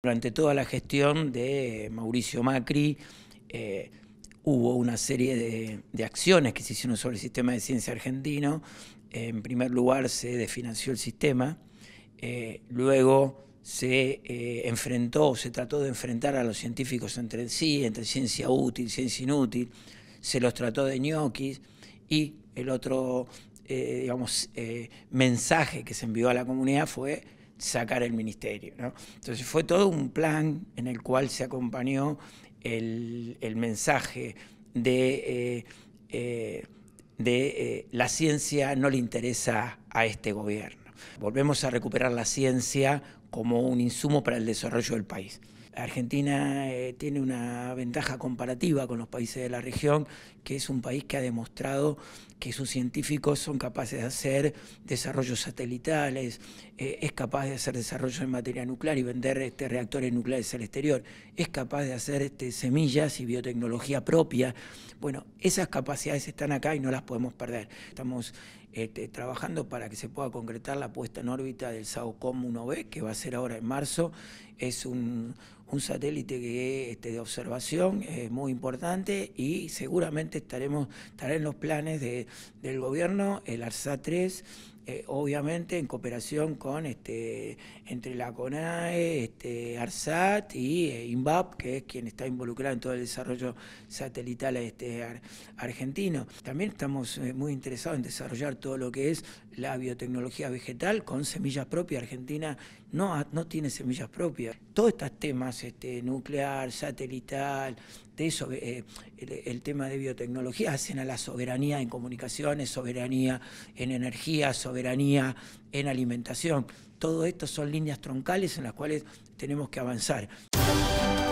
Durante toda la gestión de Mauricio Macri eh, hubo una serie de, acciones que se hicieron sobre el sistema de ciencia argentino. En primer lugar se desfinanció el sistema, eh, luego se eh, enfrentó, se trató de enfrentar a los científicos entre sí, entre ciencia útil, ciencia inútil, se los trató de ñoquis y el otro digamos, mensaje que se envió a la comunidad fue sacar el ministerio. ¿no? Entonces fue todo un plan en el cual se acompañó el, mensaje de, eh, eh, eh, la ciencia no le interesa a este gobierno. Volvemos a recuperar la ciencia como un insumo para el desarrollo del país. Argentina eh, tiene una ventaja comparativa con los países de la región, que es un país que ha demostrado que sus científicos son capaces de hacer desarrollos satelitales, eh, es capaz de hacer desarrollo en materia nuclear y vender este, reactores nucleares al exterior, es capaz de hacer este, semillas y biotecnología propia. Bueno, esas capacidades están acá y no las podemos perder. Estamos este, trabajando para que se pueda concretar la puesta en órbita del SAOCOM 1B, que va a ser ahora en marzo. Es un, satélite que, este, de observación eh, muy importante y seguramente estaremos, en los planes del gobierno, el ARSA 3 eh, obviamente en cooperación con este, entre la CONAE, este, ARSAT y eh, INVAP, que es quien está involucrado en todo el desarrollo satelital este, argentino. También estamos eh, muy interesados en desarrollar todo lo que es la biotecnología vegetal con semillas propias. Argentina no, no tiene semillas propias. Todos estos temas, este, nuclear, satelital, eso, este, eh, el, el, tema de biotecnología, hacen a la soberanía en comunicaciones, soberanía en energía, soberanía en alimentación. Todo esto son líneas troncales en las cuales tenemos que avanzar.